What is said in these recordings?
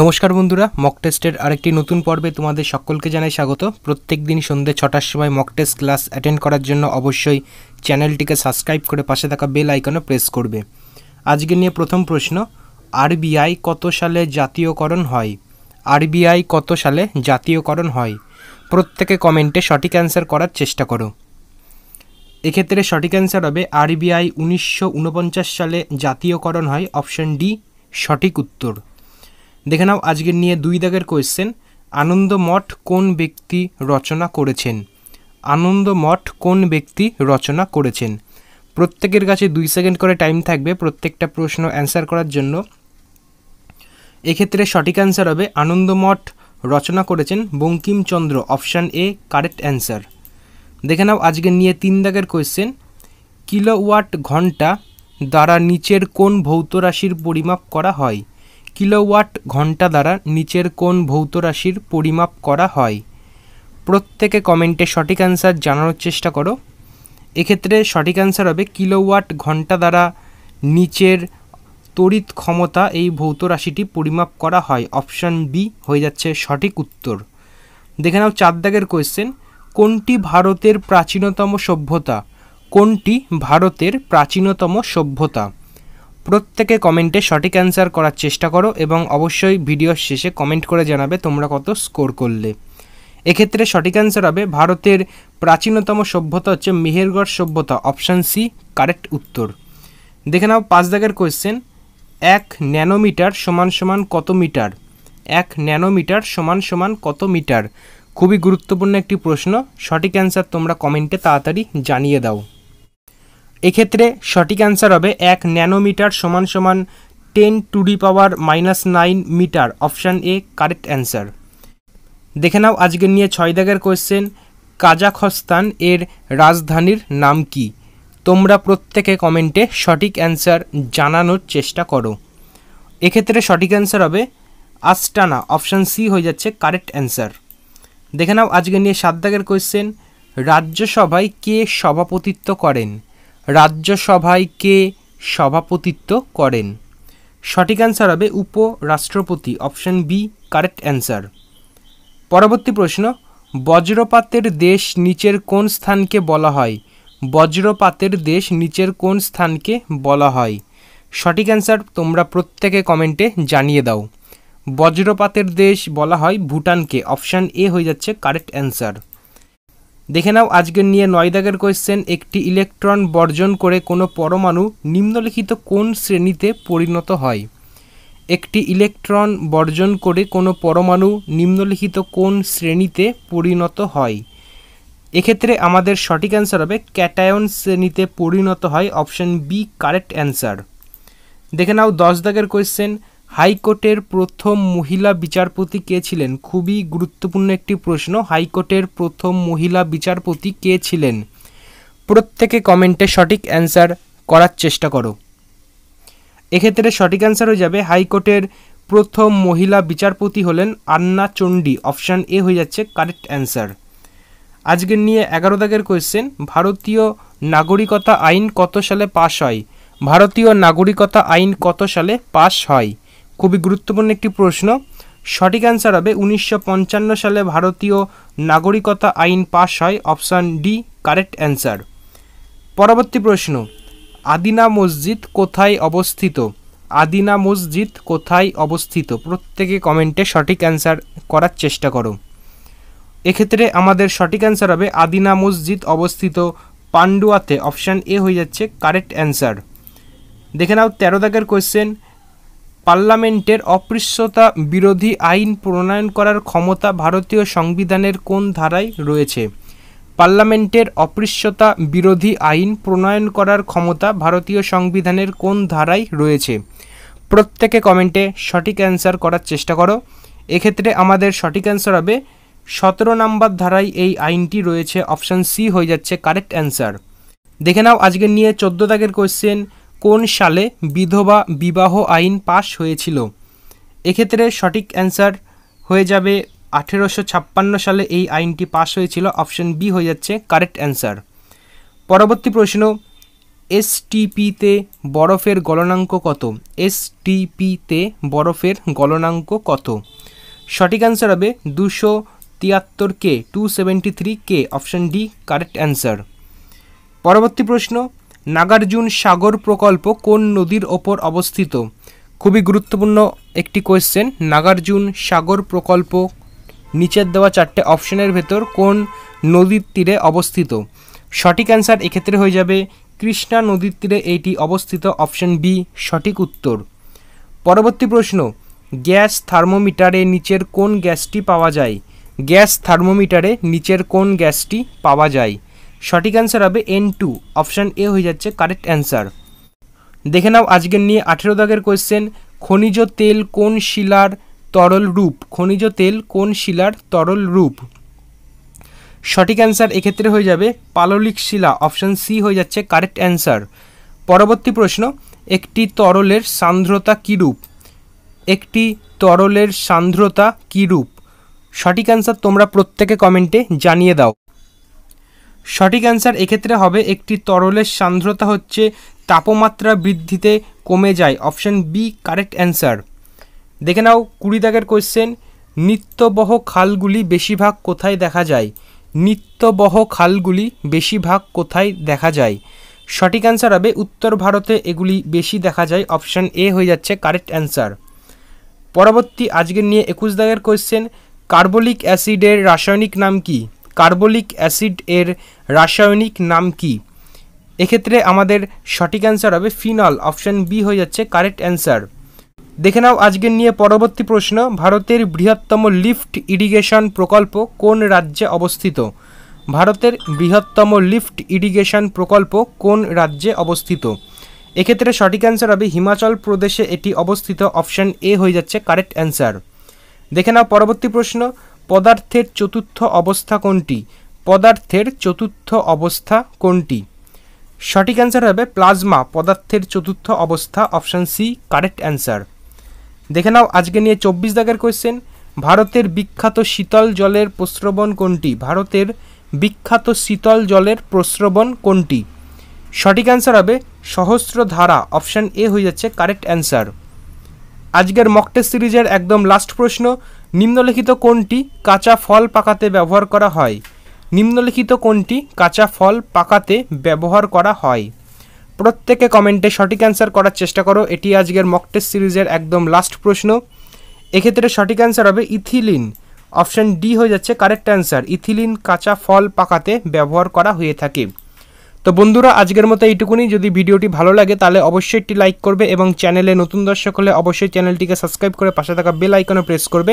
নমস্কার বন্ধুরা মক টেস্টের আরেকটি নতুন পর্বে তোমাদের সকলকে জানাই স্বাগত প্রত্যেক দিন সন্ধ্যে ছটার সময় মক টেস্ট ক্লাস অ্যাটেন্ড করার জন্য অবশ্যই চ্যানেলটিকে সাবস্ক্রাইব করে পাশে থাকা বেল আইকনে প্রেস করবে আজকে নিয়ে প্রথম প্রশ্ন আরবিআই কত সালে জাতীয়করণ হয় আরবিআই কত সালে জাতীয়করণ হয় প্রত্যেকে কমেন্টে সঠিক অ্যান্সার করার চেষ্টা করো এক্ষেত্রে সঠিক অ্যান্সার হবে আরবিআই উনিশশো সালে জাতীয়করণ হয় অপশন ডি সঠিক উত্তর দেখে নাও আজকের নিয়ে দুই দাগের কোয়েশ্চেন আনন্দ মঠ কোন ব্যক্তি রচনা করেছেন আনন্দ মঠ কোন ব্যক্তি রচনা করেছেন প্রত্যেকের কাছে দুই সেকেন্ড করে টাইম থাকবে প্রত্যেকটা প্রশ্ন অ্যান্সার করার জন্য এক্ষেত্রে সঠিক অ্যান্সার হবে আনন্দ মঠ রচনা করেছেন Bankimchandra option A correct answer দেখে নাও আজকে নিয়ে তিন দাগের কোয়েশ্চেন কিলোওয়াট ঘন্টা দ্বারা নিচের কোন ভৌত রাশির পরিমাপ করা হয় কিলোওয়াট ঘন্টা দ্বারা নিচের কোন ভৌত রাশির পরিমাপ করা হয় প্রত্যেকে কমেন্টে সঠিক অ্যান্সার জানানোর চেষ্টা করো এক্ষেত্রে সঠিক অ্যান্সার হবে কিলোওয়াট ঘন্টা দ্বারা নিচের তড়িৎ ক্ষমতা এই ভৌত রাশিটি পরিমাপ করা হয় অপশান বি হয়ে যাচ্ছে সঠিক উত্তর দেখে নাও চার দাগের কোয়েশ্চেন কোনটি ভারতের প্রাচীনতম সভ্যতা কোনটি ভারতের প্রাচীনতম সভ্যতা প্রত্যেকে কমেন্টে সঠিক অ্যান্সার করার চেষ্টা করো এবং অবশ্যই ভিডিওর শেষে কমেন্ট করে জানাবে তোমরা কত স্কোর করলে এক্ষেত্রে সঠিক অ্যান্সার হবে ভারতের প্রাচীনতম সভ্যতা হচ্ছে মেহেরগড় সভ্যতা অপশান সি কারেক্ট উত্তর দেখে নাও পাঁচ দাগের কোয়েশ্চেন এক ন্যানোমিটার সমান সমান কত মিটার এক ন্যানোমিটার সমান সমান কত মিটার খুবই গুরুত্বপূর্ণ একটি প্রশ্ন সঠিক অ্যান্সার তোমরা কমেন্টে তাড়াতাড়ি জানিয়ে দাও এক্ষেত্রে সঠিক অ্যান্সার হবে এক ন্যানোমিটার সমান সমান ten to the power minus nine metre option A correct answer দেখে নাও আজকের নিয়ে ছয় দাগের কোয়েশ্চেন কাজাখস্তান এর রাজধানীর নাম কি তোমরা প্রত্যেকে কমেন্টে সঠিক অ্যান্সার জানানোর চেষ্টা করো এক্ষেত্রে সঠিক অ্যান্সার হবে আস্টানা অপশান সি হয়ে যাচ্ছে কারেক্ট অ্যান্সার দেখে নাও আজকে নিয়ে সাত দাগের কোয়েশ্চেন রাজ্যসভায় কে সভাপতিত্ব করেন রাজ্যসভায় কে সভাপতিত্ব করেন সঠিক অ্যান্সার হবে উপরাষ্ট্রপতি অপশন বি কারেক্ট অ্যান্সার পরবর্তী প্রশ্ন বজ্রপাতের দেশ নিচের কোন স্থানকে বলা হয় বজ্রপাতের দেশ নিচের কোন স্থানকে বলা হয় সঠিক অ্যান্সার তোমরা প্রত্যেকে কমেন্টে জানিয়ে দাও বজ্রপাতের দেশ বলা হয় ভুটানকে অপশান এ হয়ে যাচ্ছে কারেক্ট অ্যান্সার দেখে নাও আজকের নিয়ে নয় দাগের কোয়েশ্চেন একটি ইলেকট্রন বর্জন করে কোনো পরমাণু নিম্নলিখিত কোন শ্রেণীতে পরিণত হয় একটি ইলেকট্রন বর্জন করে কোনো পরমাণু নিম্নলিখিত কোন শ্রেণীতে পরিণত হয় এক্ষেত্রে আমাদের সঠিক অ্যান্সার হবে ক্যাটায়ন শ্রেণীতে পরিণত হয় অপশন বি কারেক্ট অ্যান্সার দেখে নাও দশ দাগের কোয়েশ্চেন হাইকোর্টের প্রথম মহিলা বিচারপতি কে ছিলেন খুবই গুরুত্বপূর্ণ একটি প্রশ্ন হাইকোর্টের প্রথম মহিলা বিচারপতি কে ছিলেন প্রত্যেকে কমেন্টে সঠিক অ্যান্সার করার চেষ্টা করো এক্ষেত্রে সঠিক অ্যান্সার হয়ে যাবে হাইকোর্টের প্রথম মহিলা বিচারপতি হলেন আন্না চণ্ডী অপশান এ হয়ে যাচ্ছে কারেক্ট অ্যান্সার আজকের নিয়ে এগারো দাগের কোয়েশ্চেন ভারতীয় নাগরিকতা আইন কত সালে পাশ হয় ভারতীয় নাগরিকতা আইন কত সালে পাশ হয় খুবই গুরুত্বপূর্ণ একটি প্রশ্ন সঠিক অ্যান্সার হবে উনিশশো সালে ভারতীয় নাগরিকতা আইন পাশ হয় অপশান ডি কারেক্ট অ্যান্সার পরবর্তী প্রশ্ন আদিনা মসজিদ কোথায় অবস্থিত আদিনা মসজিদ কোথায় অবস্থিত প্রত্যেকে কমেন্টে সঠিক অ্যান্সার করার চেষ্টা করো এক্ষেত্রে আমাদের সঠিক অ্যান্সার হবে আদিনা মসজিদ অবস্থিত পান্ডুয়াতে অপশান এ হয়ে যাচ্ছে কারেক্ট অ্যান্সার দেখে নাও তেরো দাগের কোয়েশ্চেন পার্লামেন্টের অপৃশ্যতা বিরোধী আইন প্রণয়ন করার ক্ষমতা ভারতীয় সংবিধানের কোন ধারায় রয়েছে পার্লামেন্টের অপৃশ্যতা বিরোধী আইন প্রণয়ন করার ক্ষমতা ভারতীয় সংবিধানের কোন ধারায় রয়েছে প্রত্যেকে কমেন্টে সঠিক অ্যান্সার করার চেষ্টা করো এক্ষেত্রে আমাদের সঠিক অ্যান্সার হবে সতেরো নম্বর ধারায় এই আইনটি রয়েছে অপশান সি হয়ে যাচ্ছে কারেক্ট অ্যান্সার দেখে নাও আজকে নিয়ে চোদ্দো দাগের কোয়েশ্চেন কোন সালে বিধবা বিবাহ আইন পাশ হয়েছিল এক্ষেত্রে সঠিক অ্যান্সার হয়ে যাবে আঠেরোশো ছাপ্পান্ন সালে এই আইনটি পাশ হয়েছিল অপশন বি হয়ে যাচ্ছে কারেক্ট অ্যান্সার পরবর্তী প্রশ্ন এসটিপিতে বরফের গলনাঙ্ক কত এসটিপিতে বরফের গলনাঙ্ক কত সঠিক অ্যান্সার হবে দুশো তিয়াত্তর K two seventy three K option D correct answer পরবর্তী প্রশ্ন নাগার্জুন সাগর প্রকল্প কোন নদীর ওপর অবস্থিত খুবই গুরুত্বপূর্ণ একটি কোয়েশ্চেন নাগার্জুন সাগর প্রকল্প নিচের দেওয়া চারটে অপশনের ভেতর কোন নদীর তীরে অবস্থিত সঠিক অ্যান্সার এক্ষেত্রে হয়ে যাবে কৃষ্ণা নদীর তীরে এইটি অবস্থিত অপশন বি সঠিক উত্তর পরবর্তী প্রশ্ন গ্যাস থার্মোমিটারে নিচের কোন গ্যাসটি পাওয়া যায় গ্যাস থার্মোমিটারে নিচের কোন গ্যাসটি পাওয়া যায় সঠিক অ্যান্সার হবে এন টু অপশান এ হয়ে যাচ্ছে কারেক্ট অ্যান্সার দেখে নাও আজকের নিয়ে আঠেরো দাগের কোয়েশ্চেন খনিজ তেল কোন শিলার তরল রূপ খনিজ তেল কোন শিলার তরল রূপ সঠিক অ্যান্সার এক্ষেত্রে হয়ে যাবে পাললিক শিলা অপশান সি হয়ে যাচ্ছে কারেক্ট অ্যান্সার পরবর্তী প্রশ্ন একটি তরলের সান্দ্রতা রূপ একটি তরলের সান্দ্রতা রূপ সঠিক অ্যান্সার তোমরা প্রত্যেকে কমেন্টে জানিয়ে দাও সঠিক অ্যান্সার এক্ষেত্রে হবে একটি তরলের সান্দ্রতা হচ্ছে তাপমাত্রা বৃদ্ধিতে কমে যায় অপশান বি কারেক্ট অ্যান্সার দেখে নাও কুড়ি দাগের কোয়েশ্চেন নিত্যবহ খালগুলি বেশিরভাগ কোথায় দেখা যায় নিত্যবহ খালগুলি বেশিরভাগ কোথায় দেখা যায় সঠিক অ্যান্সার হবে উত্তর ভারতে এগুলি বেশি দেখা যায় অপশান এ হয়ে যাচ্ছে কারেক্ট অ্যান্সার পরবর্তী আজকের নিয়ে একুশ দাগের কোয়েশ্চেন কার্বলিক অ্যাসিডের রাসায়নিক নাম কী কার্বলিক অ্যাসিড এর রাসায়নিক নাম কি এক্ষেত্রে আমাদের সঠিক অ্যান্সার হবে ফিনল অপশান বি হয়ে যাচ্ছে কারেক্ট অ্যান্সার দেখে নাও আজকের নিয়ে পরবর্তী প্রশ্ন ভারতের বৃহত্তম লিফট ইরিগেশন প্রকল্প কোন রাজ্যে অবস্থিত ভারতের বৃহত্তম লিফট ইরিগেশন প্রকল্প কোন রাজ্যে অবস্থিত এক্ষেত্রে সঠিক অ্যান্সার হবে হিমাচল প্রদেশে এটি অবস্থিত অপশান এ হয়ে যাচ্ছে কারেক্ট অ্যান্সার দেখে নাও পরবর্তী প্রশ্ন পদার্থের চতুর্থ অবস্থা কোনটি পদার্থের চতুর্থ অবস্থা কোনটি সঠিক অ্যান্সার হবে প্লাজমা পদার্থের চতুর্থ অবস্থা অপশান সি কারেক্ট অ্যান্সার দেখে নাও আজকে নিয়ে চব্বিশ দাগের কোয়েশ্চেন ভারতের বিখ্যাত শীতল জলের প্রস্রবণ কোনটি ভারতের বিখ্যাত শীতল জলের প্রস্রবণ কোনটি সঠিক অ্যান্সার হবে সহস্র ধারা অপশান এ হয়ে যাচ্ছে কারেক্ট অ্যান্সার আজকের মকটেস্ট সিরিজের একদম লাস্ট প্রশ্ন নিম্নলিখিত কোনটি কাঁচা ফল পাকাতে ব্যবহার করা হয় নিম্নলিখিত কোনটি কাঁচা ফল পাকাতে ব্যবহার করা হয় প্রত্যেকে কমেন্টে সঠিক অ্যান্সার করার চেষ্টা করো এটি আজকের মকটেস্ট সিরিজের একদম লাস্ট প্রশ্ন এক্ষেত্রে সঠিক অ্যান্সার হবে ইথিলিন অপশান ডি হয়ে যাচ্ছে কারেক্ট অ্যান্সার ইথিলিন কাঁচা ফল পাকাতে ব্যবহার করা হয়ে থাকে তো বন্ধুরা আজকের মতো এইটুকুনি যদি ভিডিওটি ভালো লাগে তাহলে অবশ্যই একটি লাইক করবে এবং চ্যানেলে নতুন দর্শক হলে অবশ্যই চ্যানেলটিকে সাবস্ক্রাইব করে পাশে থাকা বেল আইকনে প্রেস করবে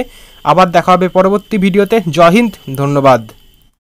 আবার দেখা হবে পরবর্তী ভিডিওতে জয় হিন্দ ধন্যবাদ